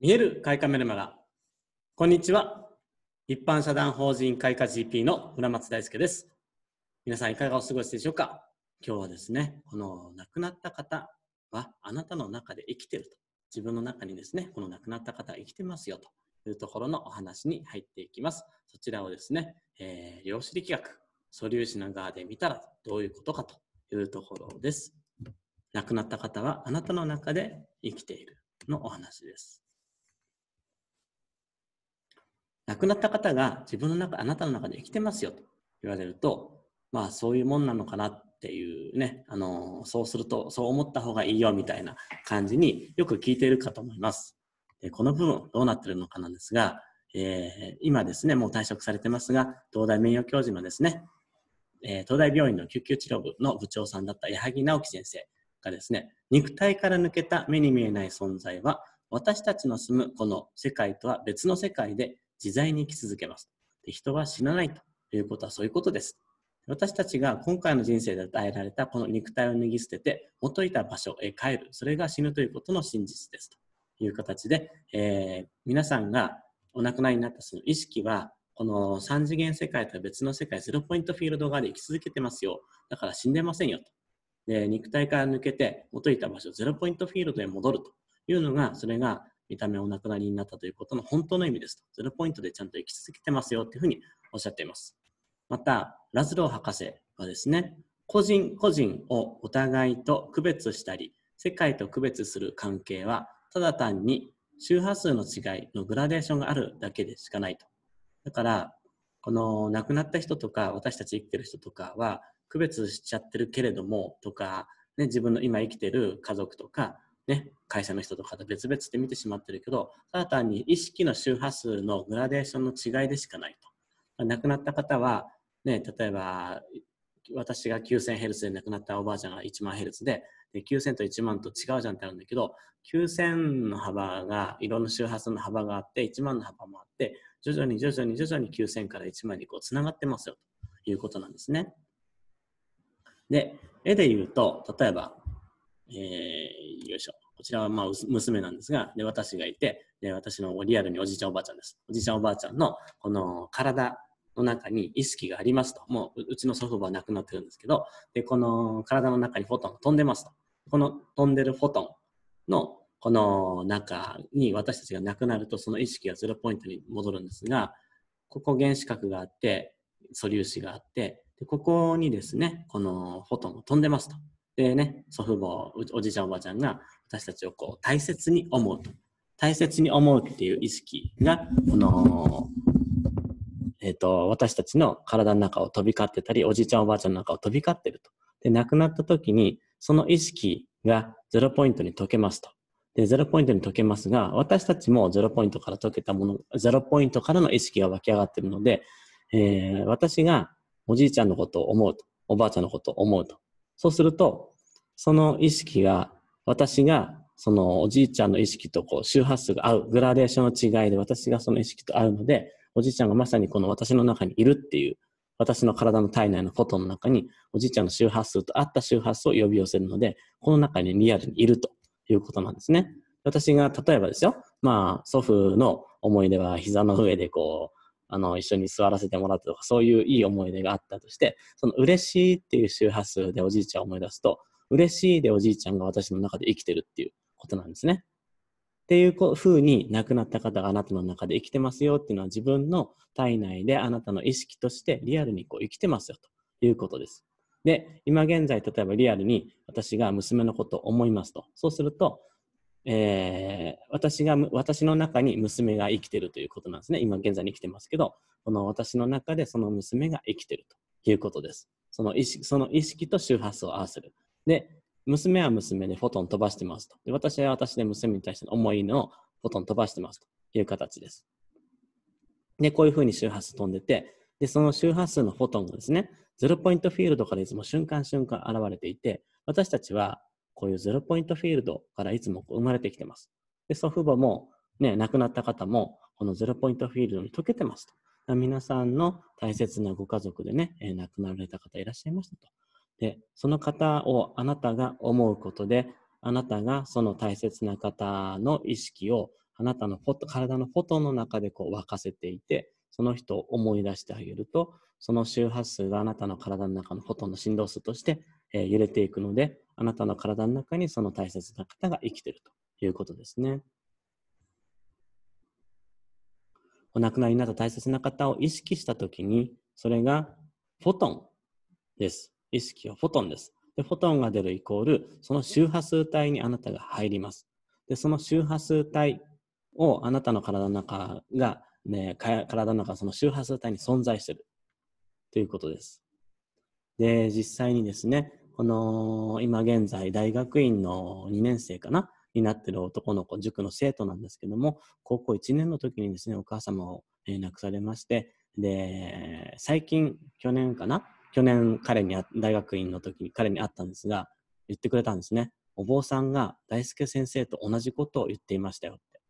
見える開花メルマガこんにちは一般社団法人開花 GP の村松大輔です皆さんいかがお過ごしでしょうか今日はですねこの亡くなった方はあなたの中で生きてると自分の中にですねこの亡くなった方生きてますよというところのお話に入っていきますそちらをですね、えー、量子力学素粒子の側で見たらどういうことかというところです亡くなった方はあなたの中で生きているのお話です亡くなった方が自分の中、あなたの中で生きてますよと言われると、まあそういうもんなのかなっていうね、あの、そうすると、そう思った方がいいよみたいな感じによく聞いているかと思います。でこの部分どうなってるのかなんですが、えー、今ですね、もう退職されてますが、東大名誉教授のですね、えー、東大病院の救急治療部の部長さんだった矢作直樹先生がですね、肉体から抜けた目に見えない存在は、私たちの住むこの世界とは別の世界で自在に生き続けます。で人は死なないということはそういうことです。私たちが今回の人生で与えられたこの肉体を脱ぎ捨てて元いた場所へ帰る。それが死ぬということの真実です。という形で、えー、皆さんがお亡くなりになったその意識はこの三次元世界とは別の世界、ゼロポイントフィールド側で生き続けてますよ。だから死んでませんよと。で、肉体から抜けて、元いた場所、ゼロポイントフィールドへ戻るというのが、それが見た目お亡くなりになったということの本当の意味ですと。ゼロポイントでちゃんと生き続けてますよっていうふうにおっしゃっています。また、ラズロー博士はですね、個人個人をお互いと区別したり、世界と区別する関係は、ただ単に周波数の違いのグラデーションがあるだけでしかないと。だから、この亡くなった人とか、私たち生きてる人とかは、区別しちゃってるけれども、とか、ね、自分の今生きてる家族とか、ね、会社の人とかと別々で見てしまってるけど、ただ単に意識の周波数のグラデーションの違いでしかないと。亡くなった方は、ね、例えば、私が 9000Hz で亡くなったおばあちゃんが1万 Hz で、で9000と1万と違うじゃんってあるんだけど、9000の幅が、いろんな周波数の幅があって、1万の幅もあって、徐々に徐々に徐々に9000から1万にこう繋がってますよということなんですね。で、絵で言うと、例えば、えー、よいしょ。こちらはまあ娘なんですが、で私がいてで、私のリアルにおじいちゃんおばあちゃんです。おじいちゃんおばあちゃんのこの体の中に意識がありますと。もううちの祖父母は亡くなってるんですけど、でこの体の中にフォトンが飛んでますと。この飛んでるフォトンのこの中に私たちが亡くなるとその意識がゼロポイントに戻るんですが、ここ原子核があって、素粒子があって、でここにですね、このフォトンが飛んでますと。でね、祖父母、おじいちゃんおばあちゃんが私たちをこう大切に思うと。大切に思うっていう意識が、この、えっ、ー、と、私たちの体の中を飛び交ってたり、おじいちゃんおばあちゃんの中を飛び交ってると。で、亡くなった時に、その意識がゼロポイントに解けますと。で、ゼロポイントに解けますが、私たちもゼロポイントから解けたもの、ゼロポイントからの意識が湧き上がってるので、えー、私がおじいちゃんのことを思うと、おばあちゃんのことを思うと。そうすると、その意識が、私が、そのおじいちゃんの意識とこう周波数が合う、グラデーションの違いで私がその意識と合うので、おじいちゃんがまさにこの私の中にいるっていう、私の体の体内のフォトの中に、おじいちゃんの周波数と合った周波数を呼び寄せるので、この中にリアルにいるということなんですね。私が例えばですよ、まあ、祖父の思い出は膝の上でこう、あの、一緒に座らせてもらったとか、そういういい思い出があったとして、その嬉しいっていう周波数でおじいちゃんを思い出すと、嬉しいでおじいちゃんが私の中で生きてるっていうことなんですね。っていう風に亡くなった方があなたの中で生きてますよっていうのは自分の体内であなたの意識としてリアルにこう生きてますよということです。で、今現在例えばリアルに私が娘のことを思いますと。そうすると、えー、私が、私の中に娘が生きてるということなんですね。今現在に生きてますけど、この私の中でその娘が生きてるということです。その意識、その意識と周波数を合わせる。で、娘は娘でフォトン飛ばしてますと。で私は私で娘に対しての思いのフォトン飛ばしてますという形です。で、こういうふうに周波数飛んでて、で、その周波数のフォトンがですね、ゼロポイントフィールドからいつも瞬間瞬間現れていて、私たちはこういうゼロポイントフィールドからいつも生まれてきてます。で、祖父母も、ね、亡くなった方も、このゼロポイントフィールドに溶けてますと。皆さんの大切なご家族でね、え亡くなられた方いらっしゃいましたと。で、その方をあなたが思うことで、あなたがその大切な方の意識をあなたのフォト体のフォトの中でこう沸かせていて、その人を思い出してあげると、その周波数があなたの体の中のフォトの振動数として、えー、揺れていくので、あなたの体の中にその大切な方が生きているということですね。お亡くなりになった大切な方を意識したときに、それがフォトンです。意識はフォトンです。で、フォトンが出るイコール、その周波数帯にあなたが入ります。で、その周波数帯をあなたの体の中が、ね、体の中、その周波数帯に存在してる。ということです。で、実際にですね、この、今現在、大学院の2年生かなになってる男の子、塾の生徒なんですけども、高校1年の時にですね、お母様を、え亡くされまして、で、最近、去年かな去年彼に大学院の時に彼に会ったんですが言ってくれたんですねお坊さんが大輔先生と同じことを言っていましたよって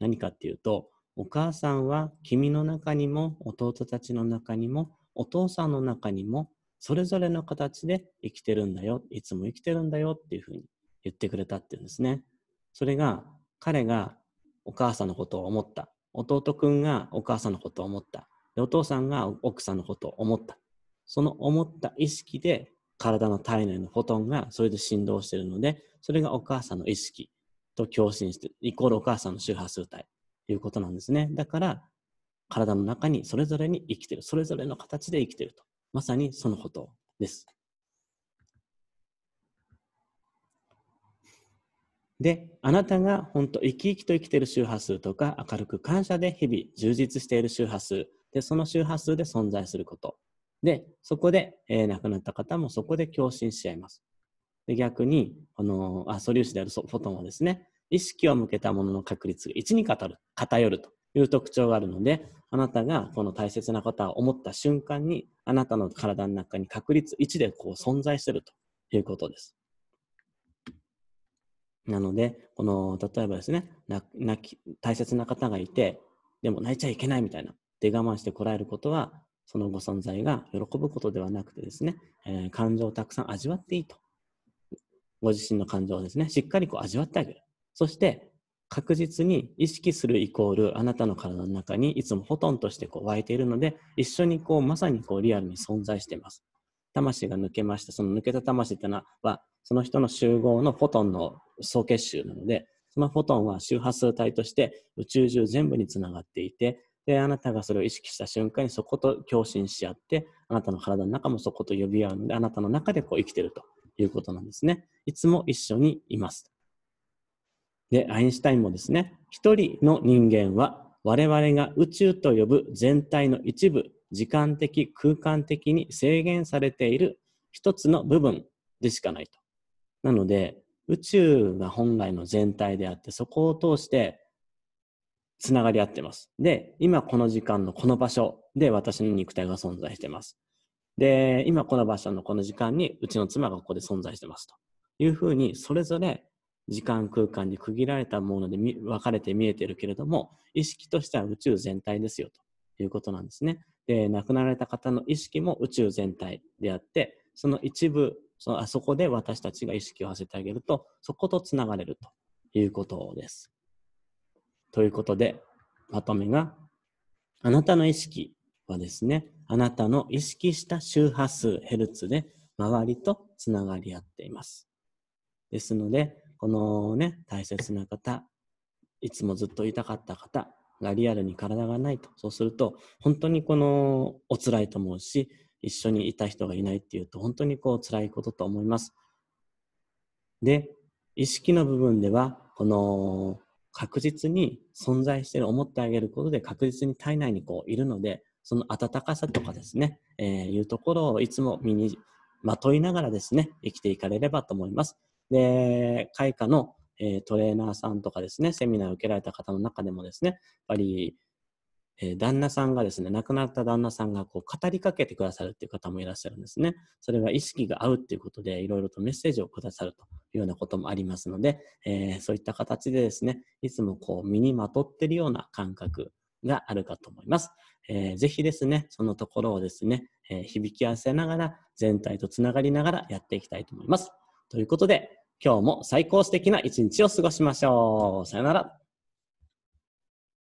何かっていうとお母さんは君の中にも弟たちの中にもお父さんの中にもそれぞれの形で生きてるんだよいつも生きてるんだよっていうふうに言ってくれたっていうんですねそれが彼がお母さんのことを思った弟くんがお母さんのことを思ったお父さんが奥さんのことを思ったその思った意識で体の体内のフォトンがそれで振動しているので、それがお母さんの意識と共振してイコールお母さんの周波数帯ということなんですね。だから、体の中にそれぞれに生きてる。それぞれの形で生きてると。まさにそのことです。で、あなたが本当生き生きと生きている周波数とか、明るく感謝で日々充実している周波数。で、その周波数で存在すること。で、そこで、えー、亡くなった方もそこで共振しちゃいます。で逆に、あのー、あ素粒子であるフォトンはですね、意識を向けたものの確率が1に偏るという特徴があるので、あなたがこの大切な方を思った瞬間に、あなたの体の中に確率1でこう存在するということです。なので、この、例えばですね、泣き、大切な方がいて、でも泣いちゃいけないみたいな、で我慢してこらえることは、そのご存在が喜ぶことではなくてですね、えー、感情をたくさん味わっていいと。ご自身の感情をですね、しっかりこう味わってあげる。そして、確実に意識するイコール、あなたの体の中にいつもほとんどしてこう湧いているので、一緒にこう、まさにこう、リアルに存在しています。魂が抜けました。その抜けた魂っていうのは、その人の集合のフォトンの総結集なので、そのフォトンは周波数帯として宇宙中全部につながっていて、で、あなたがそれを意識した瞬間にそこと共振し合って、あなたの体の中もそこと呼び合うので、あなたの中でこう生きてるということなんですね。いつも一緒にいます。で、アインシュタインもですね、一人の人間は我々が宇宙と呼ぶ全体の一部、時間的、空間的に制限されている一つの部分でしかないと。なので、宇宙が本来の全体であって、そこを通してつながり合ってます。で、今この時間のこの場所で私の肉体が存在してます。で、今この場所のこの時間にうちの妻がここで存在してますというふうに、それぞれ時間空間に区切られたもので分かれて見えてるけれども、意識としては宇宙全体ですよということなんですね。で、亡くなられた方の意識も宇宙全体であって、その一部、そのあそこで私たちが意識をさせてあげると、そことつながれるということです。ということで、まとめが、あなたの意識はですね、あなたの意識した周波数、ヘルツで周りとつながり合っています。ですので、このね、大切な方、いつもずっと痛かった方がリアルに体がないと、そうすると、本当にこのお辛いと思うし、一緒にいた人がいないっていうと、本当にこう辛いことと思います。で、意識の部分では、この確実に存在してる思ってあげることで確実に体内にこういるのでその温かさとかですね、えー、いうところをいつも身にまといながらですね生きていかれればと思います。で開花の、えー、トレーナーさんとかですねセミナーを受けられた方の中でもですねやっぱりえ旦那さんがですね、亡くなった旦那さんがこう語りかけてくださるっていう方もいらっしゃるんですね。それは意識が合うっていうことで、いろいろとメッセージをくださるというようなこともありますので、えー、そういった形でですね、いつもこう身にまとってるような感覚があるかと思います。えー、ぜひですね、そのところをですね、えー、響き合わせながら、全体とつながりながらやっていきたいと思います。ということで、今日も最高素敵な一日を過ごしましょう。さよなら。